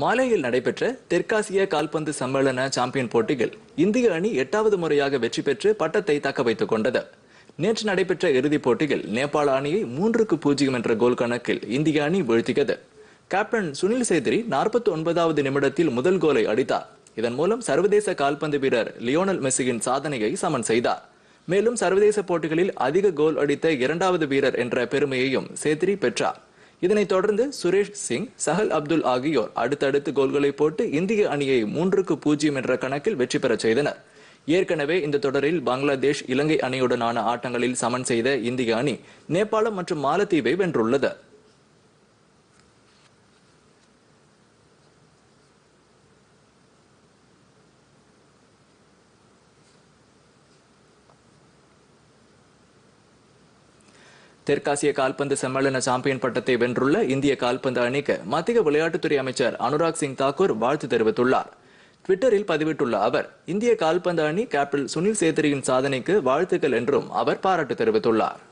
மாலேயில் நடைபெற்ற தெற்காசிய கால்பந்து சம்மேளன சாம்பியன் போட்டியில் இந்திய அணி எட்டாவது முறையாக வெற்றி பெற்று பட்டத்தை தக்க வைத்துக் கொண்டது நேற்று நடைபெற்ற இறுதிப் போட்டியில் நேபாள அணியை மூன்றுக்கு பூஜ்ஜியம் என்ற கோல் கணக்கில் இந்திய அணி வீழ்த்தியது கேப்டன் சுனில் சேத்ரி நாற்பத்தி ஒன்பதாவது நிமிடத்தில் முதல் கோலை அடித்தார் இதன் மூலம் சர்வதேச கால்பந்து வீரர் லியோனல் மெஸ்ஸியின் சாதனையை சமன் செய்தார் மேலும் சர்வதேச போட்டிகளில் அதிக கோல் அடித்த இரண்டாவது வீரர் என்ற பெருமையையும் சேத்ரி பெற்றார் இதனைத் தொடர்ந்து சுரேஷ் சிங் சஹல் அப்துல் ஆகியோர் அடுத்தடுத்து கோல்களை போட்டு இந்திய அணியை மூன்றுக்கு பூஜ்ஜியம் என்ற கணக்கில் வெற்றி பெறச் செய்தனர் ஏற்கனவே இந்த தொடரில் பங்களாதேஷ் இலங்கை அணியுடனான ஆட்டங்களில் சமன் செய்த இந்திய அணி நேபாளம் மற்றும் மாலத்தீவை வென்றுள்ளது தெற்காசிய கால்பந்து சம்மேளன சாம்பியன் பட்டத்தை வென்றுள்ள இந்திய கால்பந்து அணிக்கு மத்திய விளையாட்டுத்துறை அமைச்சர் அனுராக் சிங் தாக்கூர் வாழ்த்து தெரிவித்துள்ளார் ட்விட்டரில் பதிவிட்டுள்ள அவர் இந்திய கால்பந்து அணி கேப்டன் சுனில் சேத்திரியின் சாதனைக்கு வாழ்த்துக்கள் என்றும் அவர் பாராட்டு தெரிவித்துள்ளார்